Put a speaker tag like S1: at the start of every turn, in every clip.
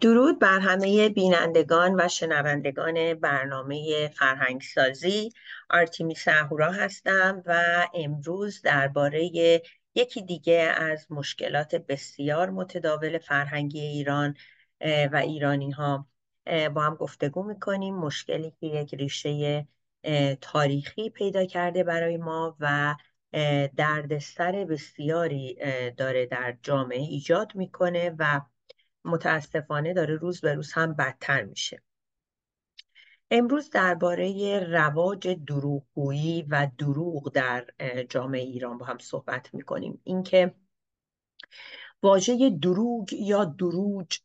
S1: درود بر همه بینندگان و شنوندگان برنامه فرهنگسازی آرتیمی سهورا هستم و امروز درباره یکی دیگه از مشکلات بسیار متداول فرهنگی ایران و ایرانی ها با هم گفتگو میکنیم مشکلی که یک ریشه تاریخی پیدا کرده برای ما و دردسر بسیاری داره در جامعه ایجاد میکنه و متاسفانه داره روز به روز هم بدتر میشه امروز درباره رواج دروغگویی و دروغ در جامعه ایران با هم صحبت میکنیم اینکه واژه دروغ یا دروج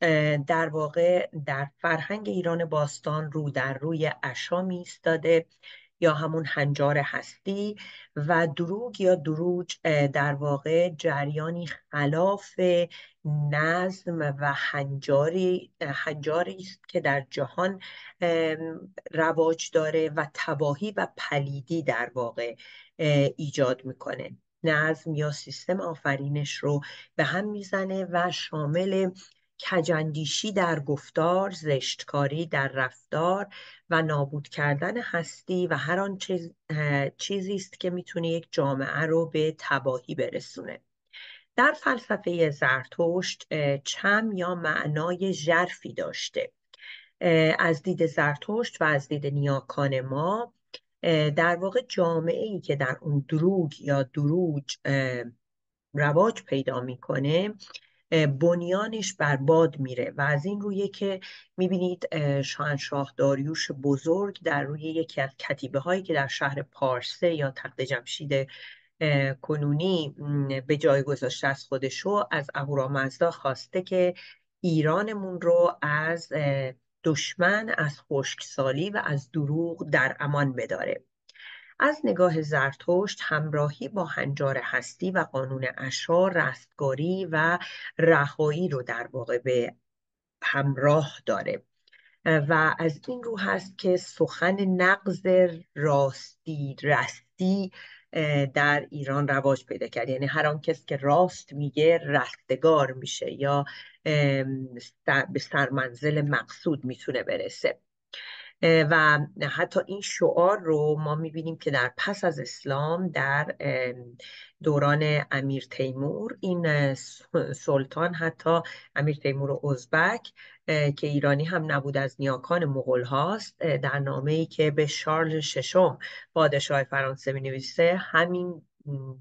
S1: در واقع در فرهنگ ایران باستان رو در روی اشا ایستاده یا همون هنجار هستی و دروغ یا دروج در واقع جریانی خلاف نظم و هنجاری هنجاری است که در جهان رواج داره و تباهی و پلیدی در واقع ایجاد میکنه نظم یا سیستم آفرینش رو به هم میزنه و شامل کجندیشی در گفتار زشتکاری در رفتار و نابود کردن هستی و هر آن چیزی است که میتونه یک جامعه رو به تباهی برسونه در فلسفه زرتشت چم یا معنای ژرفی داشته از دید زرتشت و از دید نیاکان ما در واقع جامعه ای که در اون دروگ یا دروج رواج پیدا میکنه بنیانش بر باد میره و از این رویه که میبینید شاهنشاه داریوش بزرگ در روی یکی از کتیبه هایی که در شهر پارسه یا تخت جمشید کنونی به جای گذاشته از خودشو از اهورامزدا خواسته که ایرانمون رو از دشمن از خشکسالی و از دروغ در امان بداره از نگاه زرتشت همراهی با هنجار هستی و قانون اشار رستگاری و رهایی رو در واقع به همراه داره و از این رو هست که سخن نقض راستی رستی در ایران رواج پیدا کرد یعنی هر آن کس که راست میگه رستگار میشه یا به سرمنزل مقصود میتونه برسه و حتی این شعار رو ما میبینیم که در پس از اسلام در دوران امیر تیمور این سلطان حتی امیر تیمور ازبک که ایرانی هم نبود از نیاکان مغول هاست در نامه ای که به شارل ششم پادشاه فرانسه می نویسه همین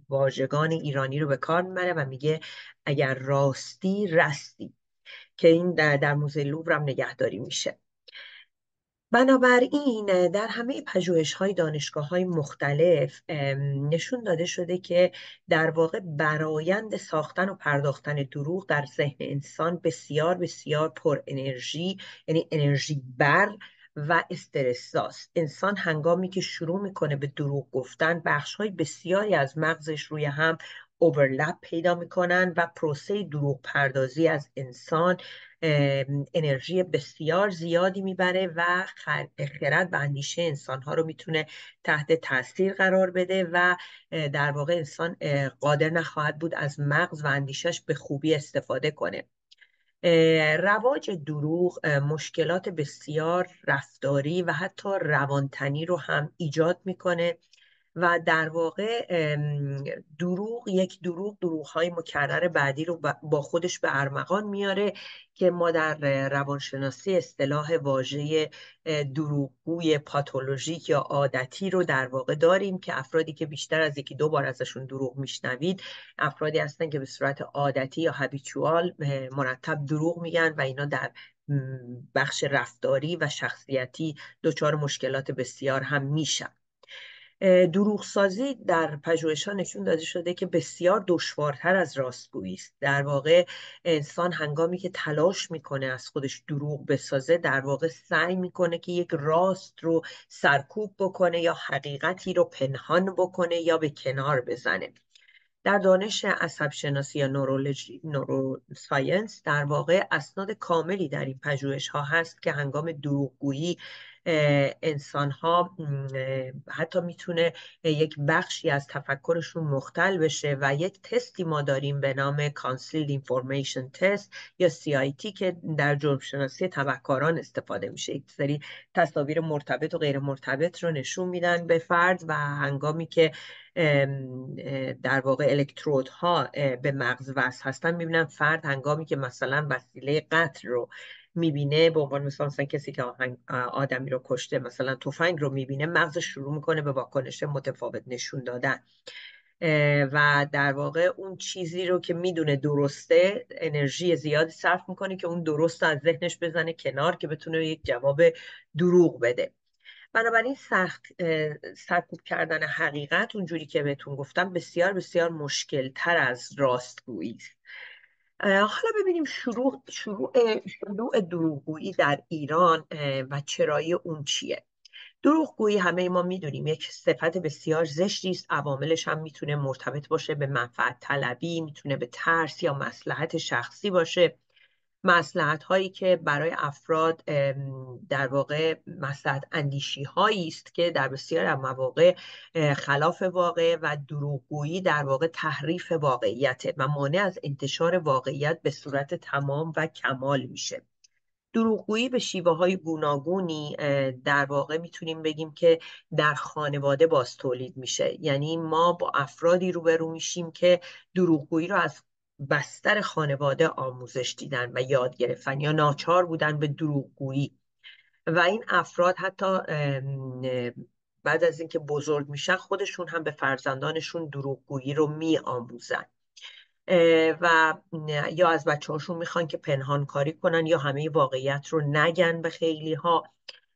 S1: واژگان ایرانی رو به کار میبره و میگه اگر راستی رستی که این در, در موزه لوور هم نگهداری میشه بنابراین در همه پژوهش های دانشگاه های مختلف نشون داده شده که در واقع برایند ساختن و پرداختن دروغ در ذهن انسان بسیار بسیار پر انرژی یعنی انرژی بر و استرساس انسان هنگامی که شروع میکنه به دروغ گفتن بخش های بسیاری از مغزش روی هم اوورلپ پیدا میکنن و پروسه دروغ پردازی از انسان انرژی بسیار زیادی میبره و خرد و اندیشه انسانها رو میتونه تحت تاثیر قرار بده و در واقع انسان قادر نخواهد بود از مغز و اندیشهش به خوبی استفاده کنه رواج دروغ مشکلات بسیار رفتاری و حتی روانتنی رو هم ایجاد میکنه و در واقع دروغ یک دروغ های مکرر بعدی رو با خودش به ارمغان میاره که ما در روانشناسی اصطلاح واژه دروغگوی پاتولوژیک یا عادتی رو در واقع داریم که افرادی که بیشتر از یکی دو بار ازشون دروغ میشنوید افرادی هستن که به صورت عادتی یا هبیچوال مرتب دروغ میگن و اینا در بخش رفتاری و شخصیتی دچار مشکلات بسیار هم میشن دروغ سازی در ها نشون داده شده که بسیار دشوارتر از راستگویی است در واقع انسان هنگامی که تلاش میکنه از خودش دروغ بسازه در واقع سعی میکنه که یک راست رو سرکوب بکنه یا حقیقتی رو پنهان بکنه یا به کنار بزنه در دانش عصب شناسی یا نورولوژی نورو در واقع اسناد کاملی در این پژوهش ها هست که هنگام دروغگویی انسان ها حتی میتونه یک بخشی از تفکرشون مختل بشه و یک تستی ما داریم به نام کانسیل انفورمیشن تست یا CIT که در جرم شناسی تبکاران استفاده میشه یک سری تصاویر مرتبط و غیر مرتبط رو نشون میدن به فرد و هنگامی که در واقع الکترودها به مغز وصل هستن میبینن فرد هنگامی که مثلا وسیله قتل رو میبینه به عنوان مثلا کسی که آدمی رو کشته مثلا تفنگ رو میبینه مغزش شروع میکنه به واکنش متفاوت نشون دادن و در واقع اون چیزی رو که میدونه درسته انرژی زیادی صرف میکنه که اون درست از ذهنش بزنه کنار که بتونه یک جواب دروغ بده بنابراین سخت سرکوب کردن حقیقت اونجوری که بهتون گفتم بسیار بسیار مشکل تر از راستگویی است حالا ببینیم شروع شروع شروع دروغگویی در ایران و چرایی اون چیه دروغگویی همه ما میدونیم یک صفت بسیار زشتی است عواملش هم میتونه مرتبط باشه به منفعت طلبی میتونه به ترس یا مسلحت شخصی باشه مسلحت هایی که برای افراد در واقع مسلحت اندیشی هایی است که در بسیار از مواقع خلاف واقع و دروغگویی در واقع تحریف واقعیت و مانع از انتشار واقعیت به صورت تمام و کمال میشه دروغگویی به شیوه های گوناگونی در واقع میتونیم بگیم که در خانواده باز تولید میشه یعنی ما با افرادی روبرو میشیم که دروغگویی رو از بستر خانواده آموزش دیدن و یاد گرفتن یا ناچار بودن به دروغگویی و این افراد حتی بعد از اینکه بزرگ میشن خودشون هم به فرزندانشون دروغگویی رو می آموزن و یا از بچه هاشون میخوان که پنهان کاری کنن یا همه واقعیت رو نگن به خیلی ها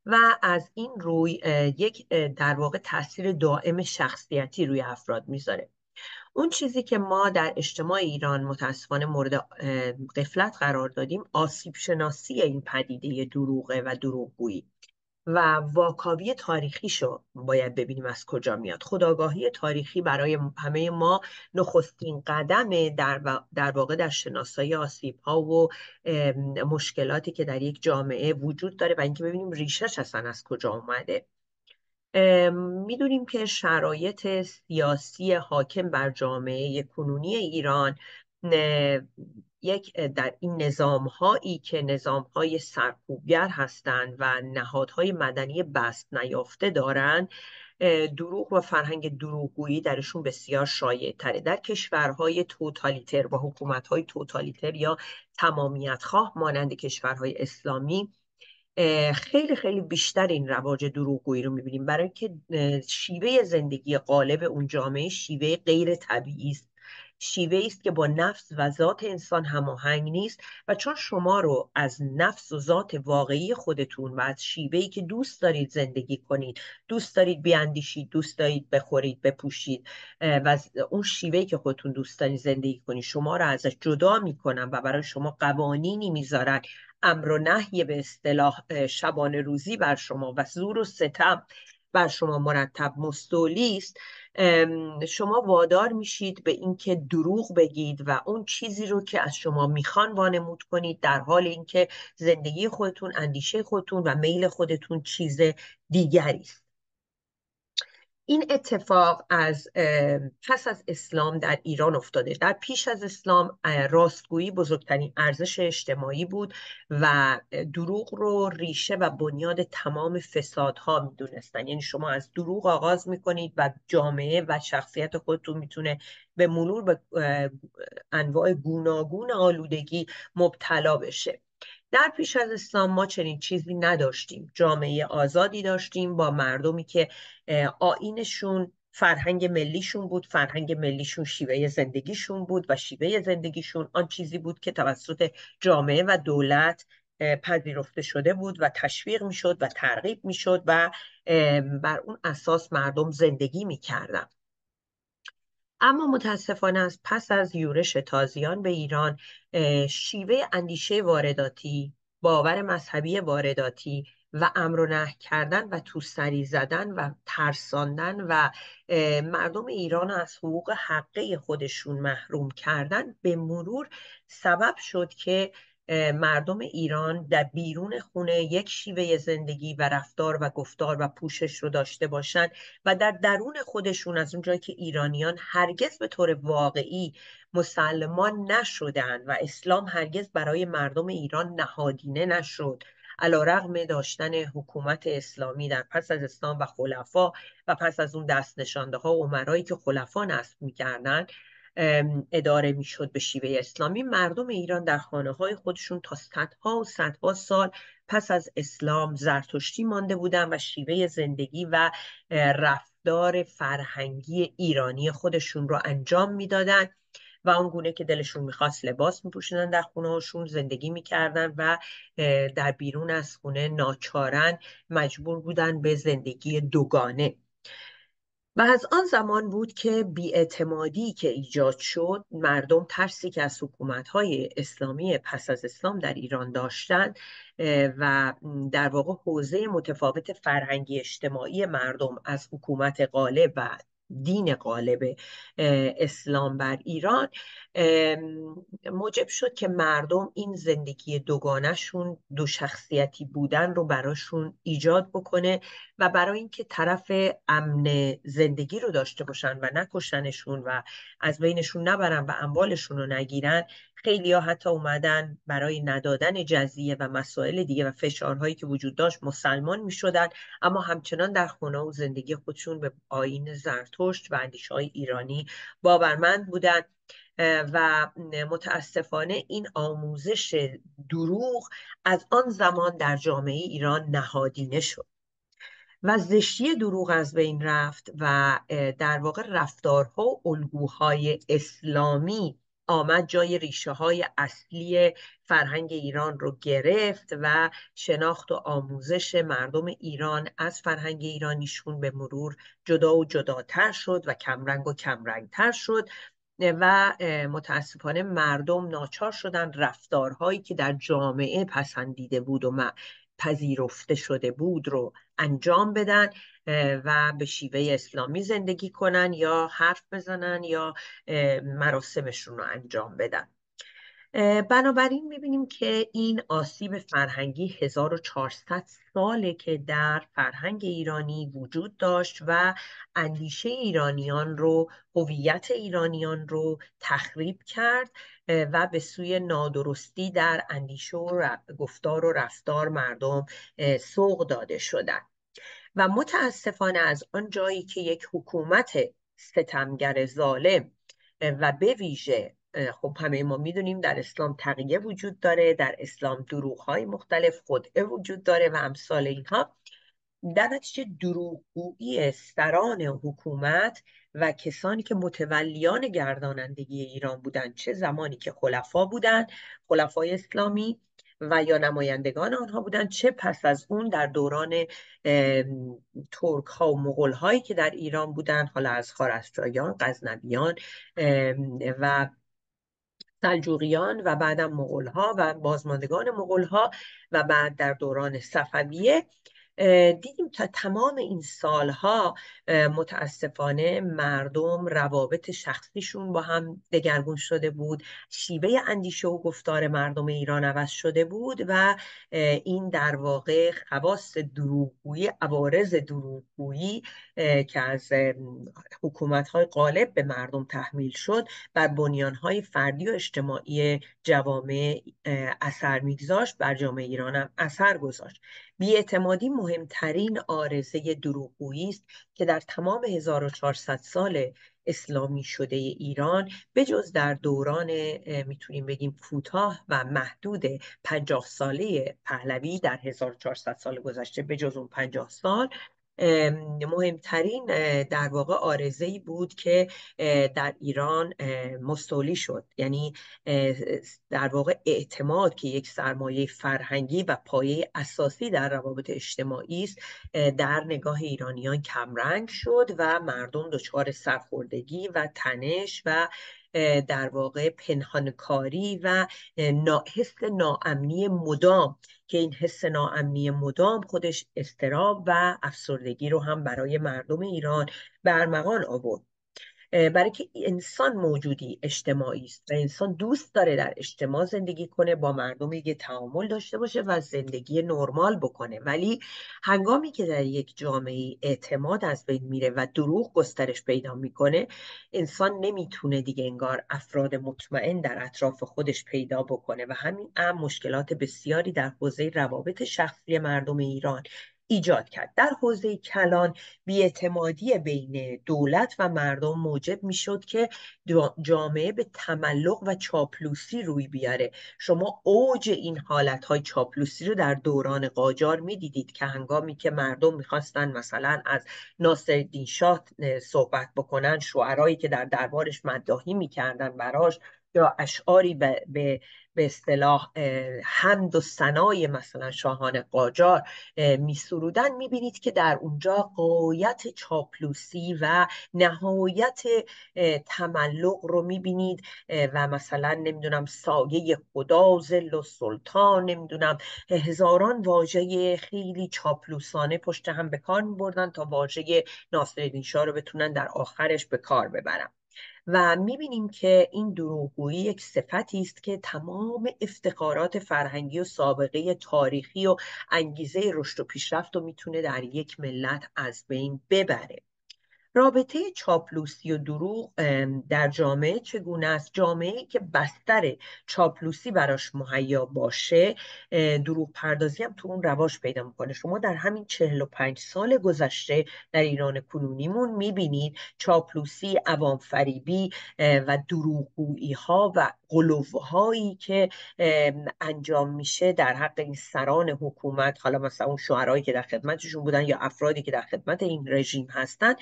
S1: و از این روی یک در واقع تاثیر دائم شخصیتی روی افراد میذاره اون چیزی که ما در اجتماع ایران متاسفانه مورد قفلت قرار دادیم آسیب شناسی این پدیده دروغه و دروغگویی و واکاوی تاریخی تاریخیشو باید ببینیم از کجا میاد خداگاهی تاریخی برای همه ما نخستین قدم در, در واقع در شناسایی آسیب ها و مشکلاتی که در یک جامعه وجود داره و اینکه ببینیم ریشه اصلا از کجا اومده میدونیم که شرایط سیاسی حاکم بر جامعه کنونی ایران یک در این نظام هایی که نظام های سرکوبگر هستند و نهادهای مدنی بست نیافته دارند دروغ و فرهنگ دروغگویی درشون بسیار شایع تره در کشورهای توتالیتر و حکومتهای توتالیتر یا تمامیت خواه مانند کشورهای اسلامی خیلی خیلی بیشتر این رواج دروغگویی رو میبینیم برای که شیوه زندگی قالب اون جامعه شیوه غیر طبیعی است شیوه است که با نفس و ذات انسان هماهنگ نیست و چون شما رو از نفس و ذات واقعی خودتون و از شیوه ای که دوست دارید زندگی کنید دوست دارید بیاندیشید دوست دارید بخورید بپوشید و اون شیوه ای که خودتون دوست دارید زندگی کنید شما رو ازش جدا میکنن و برای شما قوانینی میذارن امر و نهی به اصطلاح شبانه روزی بر شما و زور و ستم بر شما مرتب مستولی است شما وادار میشید به اینکه دروغ بگید و اون چیزی رو که از شما میخوان وانمود کنید در حال اینکه زندگی خودتون اندیشه خودتون و میل خودتون چیز دیگری است این اتفاق از پس از اسلام در ایران افتاده در پیش از اسلام راستگویی بزرگترین ارزش اجتماعی بود و دروغ رو ریشه و بنیاد تمام فسادها میدونستن یعنی شما از دروغ آغاز میکنید و جامعه و شخصیت خودتون میتونه به مرور به انواع گوناگون آلودگی مبتلا بشه در پیش از اسلام ما چنین چیزی نداشتیم جامعه آزادی داشتیم با مردمی که آینشون فرهنگ ملیشون بود فرهنگ ملیشون شیوه زندگیشون بود و شیوه زندگیشون آن چیزی بود که توسط جامعه و دولت پذیرفته شده بود و تشویق میشد و ترغیب میشد و بر اون اساس مردم زندگی میکردن اما متاسفانه از پس از یورش تازیان به ایران شیوه اندیشه وارداتی باور مذهبی وارداتی و امر و نه کردن و توسری زدن و ترساندن و مردم ایران از حقوق حقه خودشون محروم کردن به مرور سبب شد که مردم ایران در بیرون خونه یک شیوه زندگی و رفتار و گفتار و پوشش رو داشته باشند و در درون خودشون از اونجایی که ایرانیان هرگز به طور واقعی مسلمان نشدن و اسلام هرگز برای مردم ایران نهادینه نشد علا داشتن حکومت اسلامی در پس از اسلام و خلفا و پس از اون دست نشانده ها عمرایی که خلفا نصب میکردند اداره میشد به شیوه اسلامی مردم ایران در خانه های خودشون تا صدها و صدها سال پس از اسلام زرتشتی مانده بودن و شیوه زندگی و رفتار فرهنگی ایرانی خودشون رو انجام میدادند و اونگونه گونه که دلشون میخواست لباس میپوشیدن در خونه هاشون زندگی میکردن و در بیرون از خونه ناچارن مجبور بودن به زندگی دوگانه و از آن زمان بود که بیاعتمادی که ایجاد شد مردم ترسی که از حکومتهای اسلامی پس از اسلام در ایران داشتند و در واقع حوزه متفاوت فرهنگی اجتماعی مردم از حکومت غالب و دین قالب اسلام بر ایران موجب شد که مردم این زندگی دوگانهشون دو شخصیتی بودن رو براشون ایجاد بکنه و برای اینکه طرف امن زندگی رو داشته باشن و نکشنشون و از بینشون نبرن و اموالشون رو نگیرن خیلی ها حتی اومدن برای ندادن جزیه و مسائل دیگه و فشارهایی که وجود داشت مسلمان می شدن اما همچنان در خونه و زندگی خودشون به آین زرتشت و اندیشه های ایرانی باورمند بودن و متاسفانه این آموزش دروغ از آن زمان در جامعه ایران نهادینه شد و زشتی دروغ از بین رفت و در واقع رفتارها و الگوهای اسلامی آمد جای ریشه های اصلی فرهنگ ایران رو گرفت و شناخت و آموزش مردم ایران از فرهنگ ایرانیشون به مرور جدا و جداتر شد و کمرنگ و کمرنگتر شد و متاسفانه مردم ناچار شدن رفتارهایی که در جامعه پسندیده بود و پذیرفته شده بود رو انجام بدن و به شیوه اسلامی زندگی کنن یا حرف بزنن یا مراسمشون رو انجام بدن بنابراین میبینیم که این آسیب فرهنگی 1400 ساله که در فرهنگ ایرانی وجود داشت و اندیشه ایرانیان رو هویت ایرانیان رو تخریب کرد و به سوی نادرستی در اندیشه و گفتار و رفتار مردم سوق داده شدن و متاسفانه از آن جایی که یک حکومت ستمگر ظالم و به ویژه خب همه ما میدونیم در اسلام تقیه وجود داره در اسلام دروغ های مختلف خدعه وجود داره و امثال اینها در نتیجه دروغگویی سران حکومت و کسانی که متولیان گردانندگی ایران بودند چه زمانی که خلفا بودند خلفای اسلامی و یا نمایندگان آنها بودند چه پس از اون در دوران ترک ها و مغول هایی که در ایران بودند حالا از خارستایان قزنبیان و سلجوقیان و بعدم ها و بازماندگان ها و بعد در دوران صفویه دیدیم تا تمام این سالها متاسفانه مردم روابط شخصیشون با هم دگرگون شده بود شیوه اندیشه و گفتار مردم ایران عوض شده بود و این در واقع خواست دروغگویی عوارض دروغگویی که از حکومت های غالب به مردم تحمیل شد بر بنیان های فردی و اجتماعی جوامع اثر میگذاشت بر جامعه ایران هم اثر گذاشت بیاعتمادی مهمترین آرزه دروغگویی است که در تمام 1400 سال اسلامی شده ایران بجز در دوران میتونیم بگیم کوتاه و محدود 50 ساله پهلوی در 1400 سال گذشته بجز اون 50 سال مهمترین در واقع آرزه ای بود که در ایران مستولی شد یعنی در واقع اعتماد که یک سرمایه فرهنگی و پایه اساسی در روابط اجتماعی است در نگاه ایرانیان کمرنگ شد و مردم دچار سرخوردگی و تنش و در واقع پنهانکاری و حس ناامنی مدام که این حس ناامنی مدام خودش استراب و افسردگی رو هم برای مردم ایران برمغان آورد برای که انسان موجودی اجتماعی است و انسان دوست داره در اجتماع زندگی کنه با مردم یه تعامل داشته باشه و زندگی نرمال بکنه ولی هنگامی که در یک جامعه اعتماد از بین میره و دروغ گسترش پیدا میکنه انسان نمیتونه دیگه انگار افراد مطمئن در اطراف خودش پیدا بکنه و همین هم مشکلات بسیاری در حوزه روابط شخصی مردم ایران ایجاد کرد در حوزه کلان بیاعتمادی بین دولت و مردم موجب میشد که جامعه به تملق و چاپلوسی روی بیاره شما اوج این حالت های چاپلوسی رو در دوران قاجار میدیدید که هنگامی که مردم میخواستن مثلا از ناصر شاه صحبت بکنن شعرهایی که در دربارش مداهی میکردن براش یا اشعاری به به اصطلاح حمد و سنای مثلا شاهان قاجار می سرودن می بینید که در اونجا قایت چاپلوسی و نهایت تملق رو می بینید و مثلا نمیدونم سایه خدا زل و سلطان نمیدونم هزاران واژه خیلی چاپلوسانه پشت هم به کار می بردن تا واژه ناصرالدین شاه رو بتونن در آخرش به کار ببرن و میبینیم که این دروغگویی یک صفتی است که تمام افتخارات فرهنگی و سابقه تاریخی و انگیزه رشد و پیشرفت رو میتونه در یک ملت از بین ببره رابطه چاپلوسی و دروغ در جامعه چگونه است جامعه که بستر چاپلوسی براش مهیا باشه دروغ پردازی هم تو اون رواج پیدا میکنه شما در همین و پنج سال گذشته در ایران کنونیمون میبینید چاپلوسی عوام فریبی و دروغگویی ها و قلوهایی که انجام میشه در حق این سران حکومت حالا مثلا اون شعرهایی که در خدمتشون بودن یا افرادی که در خدمت این رژیم هستن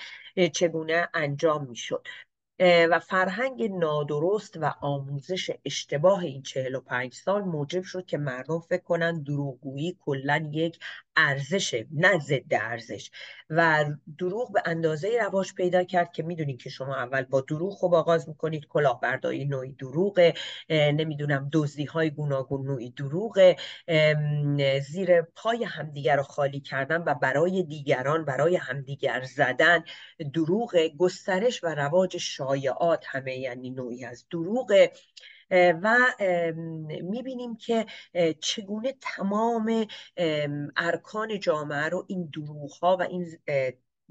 S1: چگونه انجام میشد و فرهنگ نادرست و آموزش اشتباه این 45 سال موجب شد که مردم فکر کنند دروغگویی کلا یک ارزشه نه ضد ارزش و دروغ به اندازه رواج پیدا کرد که میدونید که شما اول با دروغ خوب آغاز میکنید کلاهبرداری نوعی دروغه نمیدونم دزدی های گوناگون نوعی دروغه زیر پای همدیگر رو خالی کردن و برای دیگران برای همدیگر زدن دروغ گسترش و رواج شایعات همه یعنی نوعی از دروغه و میبینیم که چگونه تمام ارکان جامعه رو این دروغ ها و این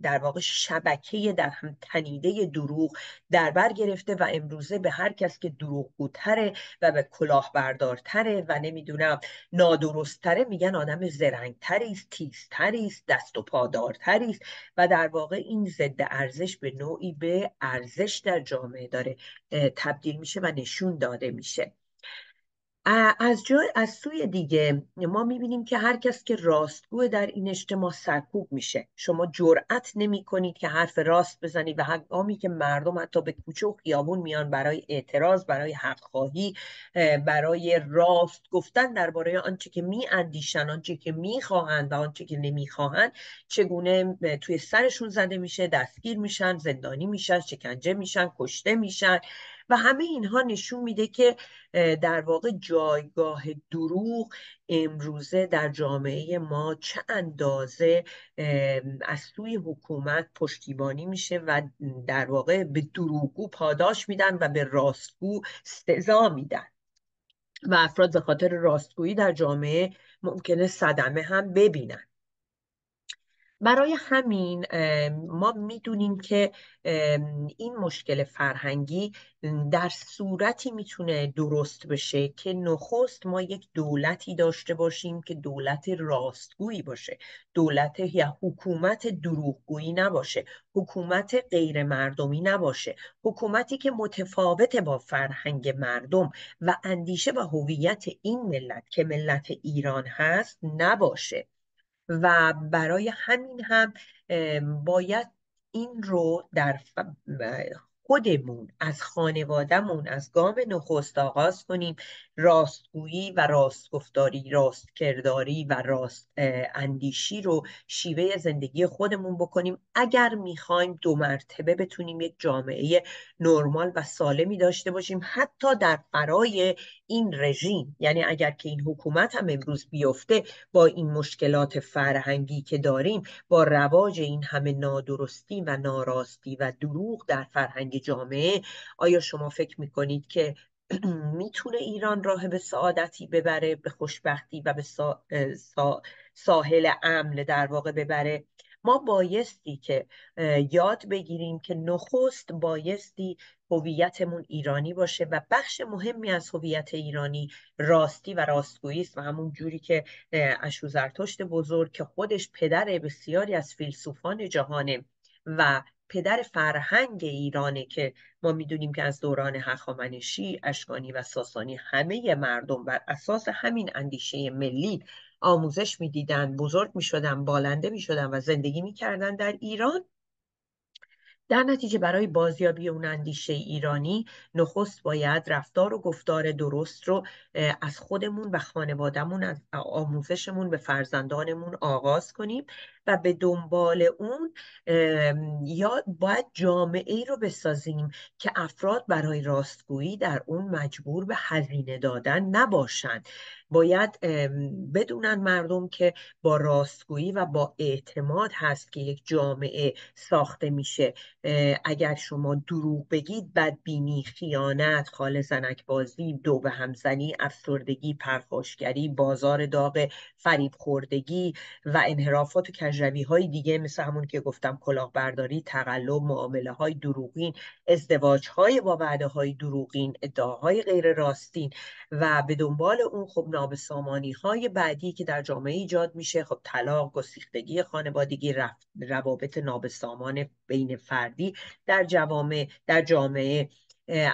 S1: در واقع شبکه در هم تنیده دروغ در بر گرفته و امروزه به هر کس که دروغگوتره و به کلاهبردارتره و نمیدونم نادرستتره میگن آدم زرنگتریست است دست و پادارتری است و در واقع این ضد ارزش به نوعی به ارزش در جامعه داره تبدیل میشه و نشون داده میشه از, جای، از سوی دیگه ما میبینیم که هر کس که راستگو در این اجتماع سرکوب میشه شما جرأت نمی کنید که حرف راست بزنید و هنگامی که مردم حتی به کوچه و خیابون میان برای اعتراض برای خواهی برای راست گفتن درباره آنچه که می اندیشن آنچه که میخواهند و آنچه که نمیخواهند چگونه توی سرشون زده میشه دستگیر میشن زندانی میشن شکنجه میشن کشته میشن و همه اینها نشون میده که در واقع جایگاه دروغ امروزه در جامعه ما چه اندازه از سوی حکومت پشتیبانی میشه و در واقع به دروغگو پاداش میدن و به راستگو استضا میدن و افراد به خاطر راستگویی در جامعه ممکنه صدمه هم ببینن برای همین ما میدونیم که این مشکل فرهنگی در صورتی میتونه درست بشه که نخست ما یک دولتی داشته باشیم که دولت راستگویی باشه دولت یا حکومت دروغگویی نباشه حکومت غیر مردمی نباشه حکومتی که متفاوت با فرهنگ مردم و اندیشه و هویت این ملت که ملت ایران هست نباشه و برای همین هم باید این رو در خودمون از خانوادهمون از گام نخست آغاز کنیم راستگویی و راست کرداری و راست اندیشی رو شیوه زندگی خودمون بکنیم اگر میخوایم دو مرتبه بتونیم یک جامعه نرمال و سالمی داشته باشیم حتی در فرای این رژیم یعنی اگر که این حکومت هم امروز بیفته با این مشکلات فرهنگی که داریم با رواج این همه نادرستی و ناراستی و دروغ در فرهنگ جامعه آیا شما فکر میکنید که میتونه ایران راه به سعادتی ببره به خوشبختی و به ساحل امن در واقع ببره ما بایستی که یاد بگیریم که نخست بایستی هویتمون ایرانی باشه و بخش مهمی از هویت ایرانی راستی و راستگویی است و همون جوری که اشو زرتشت بزرگ که خودش پدر بسیاری از فیلسوفان جهانه و پدر فرهنگ ایرانه که ما میدونیم که از دوران هخامنشی، اشکانی و ساسانی همه مردم بر اساس همین اندیشه ملی آموزش میدیدن، بزرگ میشدن، بالنده میشدن و زندگی میکردن در ایران در نتیجه برای بازیابی اون اندیشه ایرانی نخست باید رفتار و گفتار درست رو از خودمون و خانوادهمون از آموزشمون به فرزندانمون آغاز کنیم و به دنبال اون یا باید جامعه ای رو بسازیم که افراد برای راستگویی در اون مجبور به هزینه دادن نباشند باید بدونن مردم که با راستگویی و با اعتماد هست که یک جامعه ساخته میشه اگر شما دروغ بگید بدبینی خیانت خال زنک بازی دو به همزنی افسردگی پرخاشگری بازار داغ فریب خوردگی و انحرافات و کجروی های دیگه مثل همون که گفتم کلاهبرداری تقلب معامله های دروغین ازدواج های با وعده های دروغین ادعاهای غیر راستین و به دنبال اون خب نابسامانی های بعدی که در جامعه ایجاد میشه خب طلاق گسیختگی خانوادگی روابط نابسامان بین فردی در جوامع در جامعه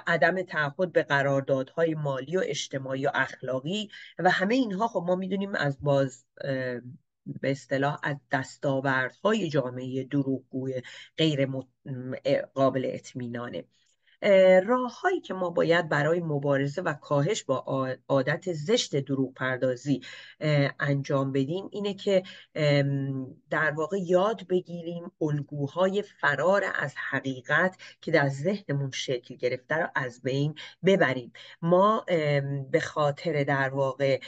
S1: عدم تعهد به قراردادهای مالی و اجتماعی و اخلاقی و همه اینها خب ما میدونیم از باز به اصطلاح از دستاوردهای جامعه دروغگوی غیر قابل اطمینانه راههایی که ما باید برای مبارزه و کاهش با عادت زشت دروغ پردازی انجام بدیم اینه که در واقع یاد بگیریم الگوهای فرار از حقیقت که در ذهنمون شکل گرفته رو از بین ببریم ما به خاطر در واقع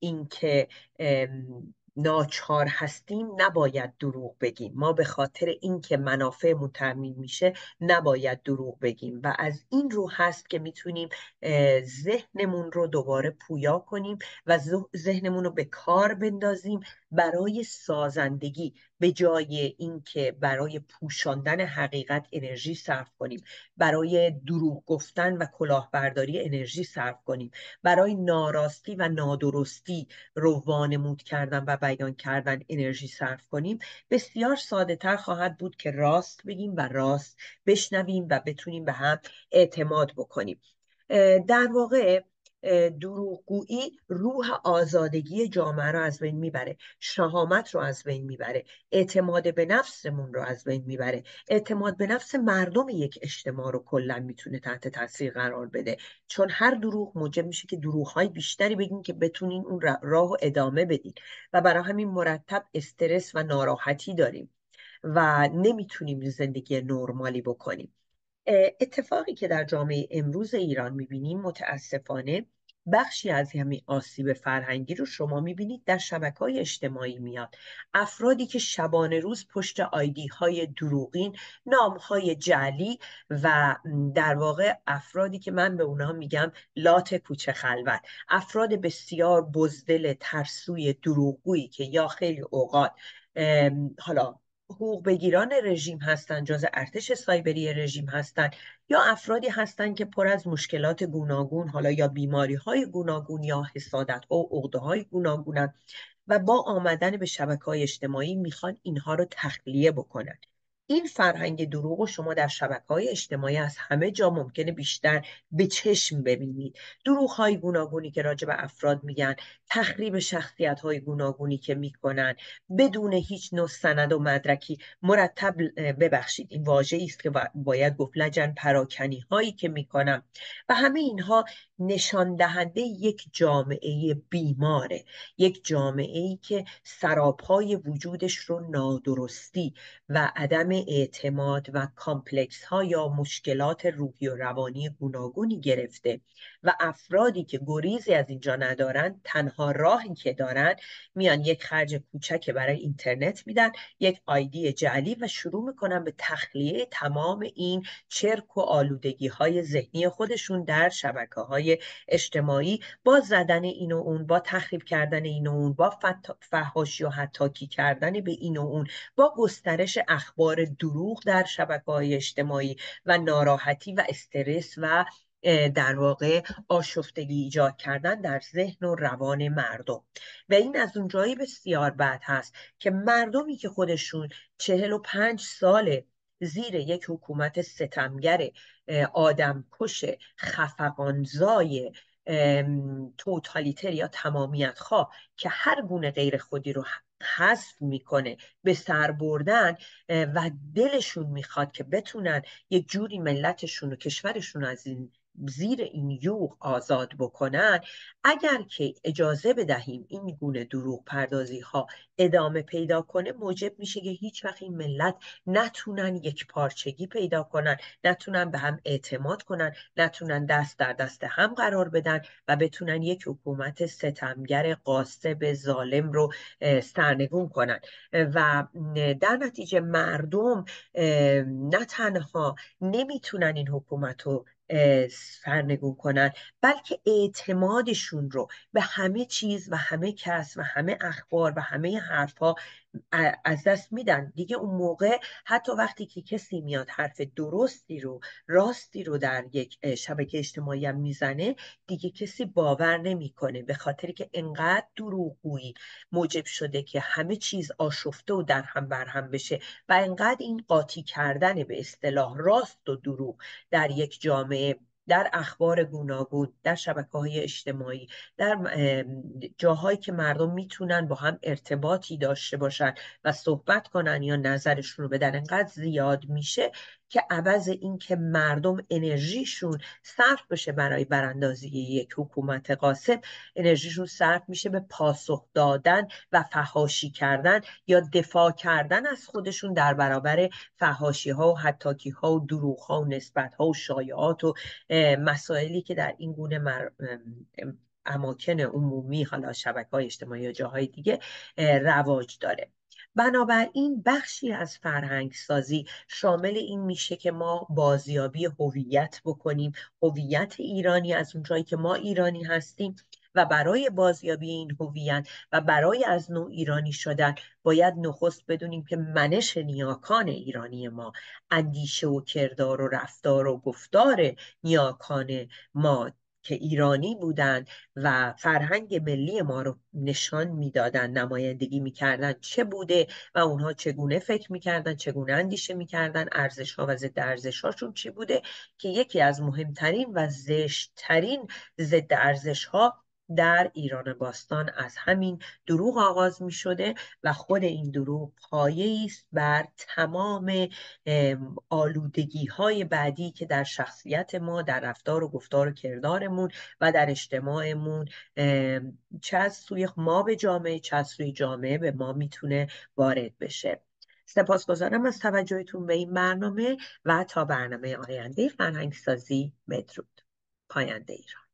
S1: اینکه ناچار هستیم نباید دروغ بگیم ما به خاطر اینکه منافع تعمین میشه نباید دروغ بگیم و از این رو هست که میتونیم ذهنمون رو دوباره پویا کنیم و ذهنمون رو به کار بندازیم برای سازندگی به جای اینکه برای پوشاندن حقیقت انرژی صرف کنیم برای دروغ گفتن و کلاهبرداری انرژی صرف کنیم برای ناراستی و نادرستی رو وانمود کردن و بیان کردن انرژی صرف کنیم بسیار ساده تر خواهد بود که راست بگیم و راست بشنویم و بتونیم به هم اعتماد بکنیم در واقع دروغگویی روح آزادگی جامعه رو از بین میبره شهامت رو از بین میبره اعتماد به نفسمون رو از بین میبره اعتماد به نفس مردم یک اجتماع رو کلا میتونه تحت تاثیر قرار بده چون هر دروغ موجب میشه که های بیشتری بگین که بتونین اون راه ادامه بدین و برای همین مرتب استرس و ناراحتی داریم و نمیتونیم زندگی نرمالی بکنیم اتفاقی که در جامعه امروز ایران میبینیم متاسفانه بخشی از همین آسیب فرهنگی رو شما میبینید در شبکه های اجتماعی میاد افرادی که شبانه روز پشت آیدی های دروغین نام های جعلی و در واقع افرادی که من به اونا میگم لات کوچه خلوت افراد بسیار بزدل ترسوی دروغگویی که یا خیلی اوقات حالا حقوق بگیران رژیم هستند جز ارتش سایبری رژیم هستند یا افرادی هستند که پر از مشکلات گوناگون حالا یا بیماری های گوناگون یا حسادت و عقده های گوناگونند و با آمدن به شبکه های اجتماعی میخوان اینها رو تخلیه بکنند. این فرهنگ دروغ شما در شبکه های اجتماعی از همه جا ممکنه بیشتر به چشم ببینید دروغ های گوناگونی که راجع به افراد میگن تخریب شخصیت های گوناگونی که میکنن بدون هیچ نوع سند و مدرکی مرتب ببخشید این واژه است که باید گفت لجن پراکنی هایی که میکنن و همه اینها نشان دهنده یک جامعه بیماره یک جامعه ای که سراپای وجودش رو نادرستی و عدم اعتماد و کامپلکس ها یا مشکلات روحی و روانی گوناگونی گرفته و افرادی که گریزی از اینجا ندارن تنها راهی که دارن میان یک خرج کوچک برای اینترنت میدن یک آیدی جعلی و شروع میکنن به تخلیه تمام این چرک و آلودگی های ذهنی خودشون در شبکه های اجتماعی با زدن این و اون با تخریب کردن این و اون با فحاشی و حتاکی کردن به این و اون با گسترش اخبار دروغ در شبکه های اجتماعی و ناراحتی و استرس و در واقع آشفتگی ایجاد کردن در ذهن و روان مردم و این از اونجایی بسیار بد هست که مردمی که خودشون چهل و پنج ساله زیر یک حکومت ستمگر آدمکش خفقانزای توتالیتر یا تمامیت خواه که هر گونه غیر خودی رو حذف میکنه به سر بردن و دلشون میخواد که بتونن یک جوری ملتشون و کشورشون از این زیر این یوغ آزاد بکنن اگر که اجازه بدهیم این گونه دروغ پردازی ها ادامه پیدا کنه موجب میشه که هیچ وقت این ملت نتونن یک پارچگی پیدا کنن نتونن به هم اعتماد کنن نتونن دست در دست هم قرار بدن و بتونن یک حکومت ستمگر قاسب ظالم رو سرنگون کنن و در نتیجه مردم نه تنها نمیتونن این حکومت رو سرنگون کنن بلکه اعتمادشون رو به همه چیز و همه کس و همه اخبار و همه حرفها از دست میدن دیگه اون موقع حتی وقتی که کسی میاد حرف درستی رو راستی رو در یک شبکه اجتماعی هم میزنه دیگه کسی باور نمیکنه به خاطر که انقدر دروغگویی موجب شده که همه چیز آشفته و در هم بر هم بشه و انقدر این قاطی کردن به اصطلاح راست و دروغ در یک جامعه در اخبار گوناگون در شبکه های اجتماعی در جاهایی که مردم میتونن با هم ارتباطی داشته باشن و صحبت کنن یا نظرشون رو بدن انقدر زیاد میشه که عوض اینکه مردم انرژیشون صرف بشه برای براندازی یک حکومت قاسب انرژیشون صرف میشه به پاسخ دادن و فهاشی کردن یا دفاع کردن از خودشون در برابر فهاشی ها و حتاکی ها و دروغ ها و نسبت ها و شایعات و مسائلی که در این گونه مر... اماکن عمومی حالا شبکه های اجتماعی یا جاهای دیگه رواج داره بنابراین بخشی از فرهنگ سازی شامل این میشه که ما بازیابی هویت بکنیم هویت ایرانی از اونجایی که ما ایرانی هستیم و برای بازیابی این هویت و برای از نوع ایرانی شدن باید نخست بدونیم که منش نیاکان ایرانی ما اندیشه و کردار و رفتار و گفتار نیاکان ما که ایرانی بودند و فرهنگ ملی ما رو نشان میدادند نمایندگی میکردن چه بوده و اونها چگونه فکر میکردن چگونه اندیشه میکردن ارزش ها و ضد ارزش هاشون چی بوده که یکی از مهمترین و زشتترین ضد ارزش ها در ایران باستان از همین دروغ آغاز می شده و خود این دروغ پایه است بر تمام آلودگی های بعدی که در شخصیت ما در رفتار و گفتار و کردارمون و در اجتماعمون چه از سوی ما به جامعه چه از سوی جامعه به ما تونه وارد بشه سپاسگزارم از توجهتون به این برنامه و تا برنامه آینده فرهنگسازی بدرود پاینده ایران